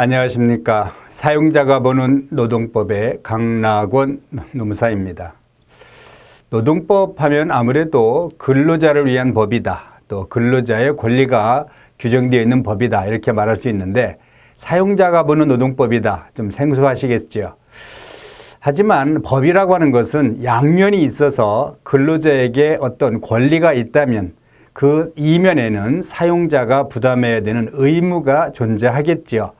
안녕하십니까. 사용자가 보는 노동법의 강락원 노무사입니다. 노동법 하면 아무래도 근로자를 위한 법이다. 또 근로자의 권리가 규정되어 있는 법이다. 이렇게 말할 수 있는데 사용자가 보는 노동법이다. 좀 생소하시겠죠. 하지만 법이라고 하는 것은 양면이 있어서 근로자에게 어떤 권리가 있다면 그 이면에는 사용자가 부담해야 되는 의무가 존재하겠지요.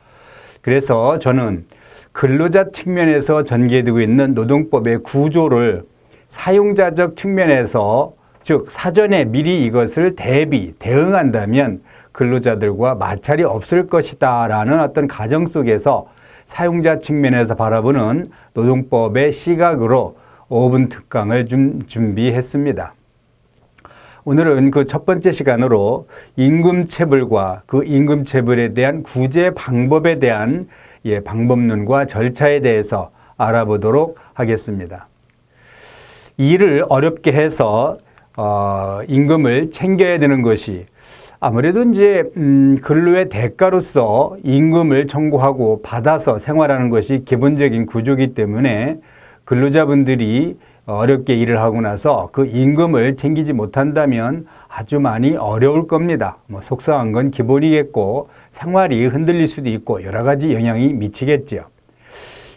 그래서 저는 근로자 측면에서 전개되고 있는 노동법의 구조를 사용자적 측면에서 즉 사전에 미리 이것을 대비, 대응한다면 근로자들과 마찰이 없을 것이다 라는 어떤 가정 속에서 사용자 측면에서 바라보는 노동법의 시각으로 5분 특강을 좀 준비했습니다. 오늘은 그 첫 번째 시간으로 임금체불과 그 임금체불에 대한 구제 방법에 대한 예, 방법론과 절차에 대해서 알아보도록 하겠습니다. 일을 어렵게 해서 어, 임금을 챙겨야 되는 것이 아무래도 이제 음, 근로의 대가로서 임금을 청구하고 받아서 생활하는 것이 기본적인 구조이기 때문에 근로자분들이 어렵게 일을 하고 나서 그 임금을 챙기지 못한다면 아주 많이 어려울 겁니다. 뭐 속상한 건 기본이겠고 생활이 흔들릴 수도 있고 여러 가지 영향이 미치겠지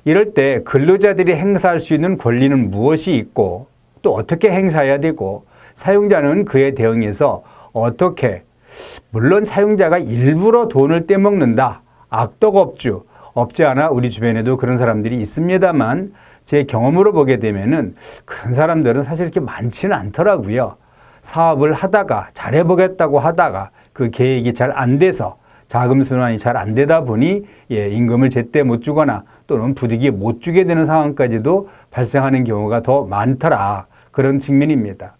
이럴 때 근로자들이 행사할 수 있는 권리는 무엇이 있고 또 어떻게 행사해야 되고 사용자는 그에 대응해서 어떻게 물론 사용자가 일부러 돈을 떼먹는다 악덕업주 업체 하나 우리 주변에도 그런 사람들이 있습니다만 제 경험으로 보게 되면은 그런 사람들은 사실 이렇게 많지는 않더라고요. 사업을 하다가 잘해보겠다고 하다가 그 계획이 잘 안 돼서 자금 순환이 잘 안 되다 보니 예, 임금을 제때 못 주거나 또는 부득이 못 주게 되는 상황까지도 발생하는 경우가 더 많더라 그런 측면입니다.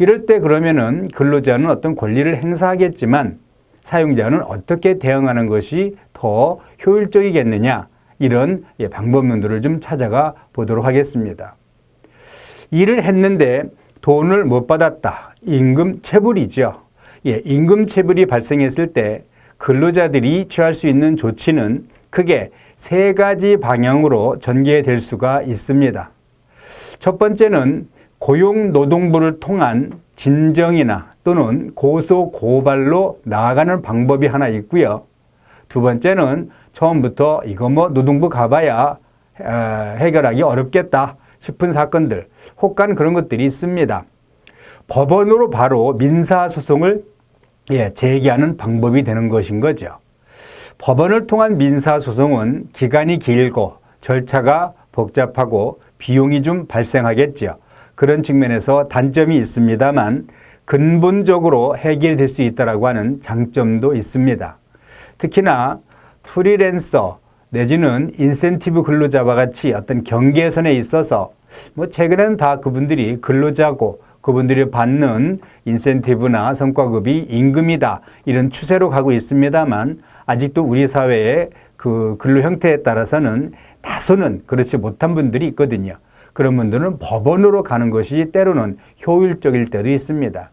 이럴 때 그러면은 근로자는 어떤 권리를 행사하겠지만 사용자는 어떻게 대응하는 것이 더 효율적이겠느냐 이런 예, 방법론들을 좀 찾아가 보도록 하겠습니다. 일을 했는데 돈을 못 받았다. 임금 체불이죠. 예, 임금 체불이 발생했을 때 근로자들이 취할 수 있는 조치는 크게 세 가지 방향으로 전개될 수가 있습니다. 첫 번째는 고용노동부를 통한 진정이나 또는 고소 고발로 나아가는 방법이 하나 있고요. 두 번째는 처음부터 이거 뭐 노동부 가봐야 해결하기 어렵겠다 싶은 사건들, 혹간 그런 것들이 있습니다. 법원으로 바로 민사소송을 예, 제기하는 방법이 되는 것인 거죠. 법원을 통한 민사소송은 기간이 길고 절차가 복잡하고 비용이 좀발생하겠죠 그런 측면에서 단점이 있습니다만 근본적으로 해결될 수 있다고 하는 장점도 있습니다. 특히나 프리랜서 내지는 인센티브 근로자와 같이 어떤 경계선에 있어서 뭐 최근에는 다 그분들이 근로자고 그분들이 받는 인센티브나 성과급이 임금이다 이런 추세로 가고 있습니다만 아직도 우리 사회의 그 근로 형태에 따라서는 다소는 그렇지 못한 분들이 있거든요. 그런 분들은 법원으로 가는 것이 때로는 효율적일 때도 있습니다.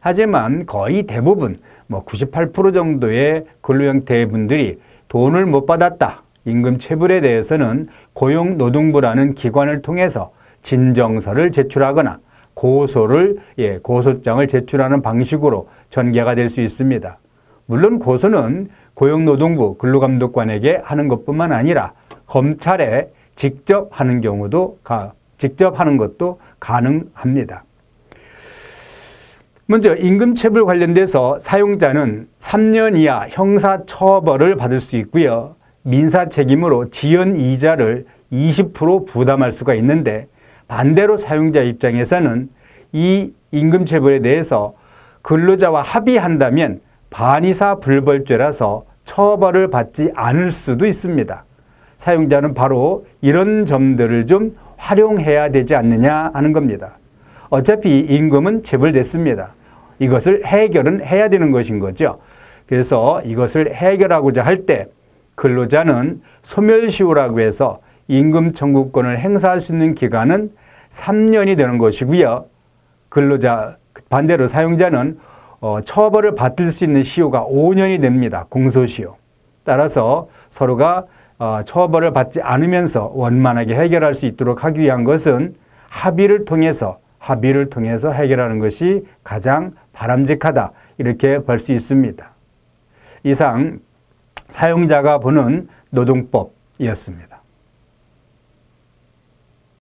하지만 거의 대부분 뭐 98% 정도의 근로 형태의 분들이 돈을 못 받았다. 임금 체불에 대해서는 고용노동부라는 기관을 통해서 진정서를 제출하거나 고소를 예, 고소장을 제출하는 방식으로 전개가 될 수 있습니다. 물론 고소는 고용노동부 근로감독관에게 하는 것뿐만 아니라 검찰에 직접 하는 경우도 가, 직접 하는 것도 가능합니다. 먼저 임금체불 관련돼서 사용자는 3년 이하 형사처벌을 받을 수 있고요. 민사 책임으로 지연 이자를 20% 부담할 수가 있는데 반대로 사용자 입장에서는 이 임금체불에 대해서 근로자와 합의한다면 반의사 불벌죄라서 처벌을 받지 않을 수도 있습니다. 사용자는 바로 이런 점들을 좀 활용해야 되지 않느냐 하는 겁니다. 어차피 임금은 체불됐습니다. 이것을 해결은 해야 되는 것인 거죠. 그래서 이것을 해결하고자 할 때 근로자는 소멸시효라고 해서 임금 청구권을 행사할 수 있는 기간은 3년이 되는 것이고요. 근로자 반대로 사용자는 어, 처벌을 받을 수 있는 시효가 5년이 됩니다. 공소시효. 따라서 서로가 어, 처벌을 받지 않으면서 원만하게 해결할 수 있도록 하기 위한 것은 합의를 통해서 합의를 통해서 해결하는 것이 가장 바람직하다 이렇게 볼 수 있습니다. 이상 사용자가 보는 노동법이었습니다.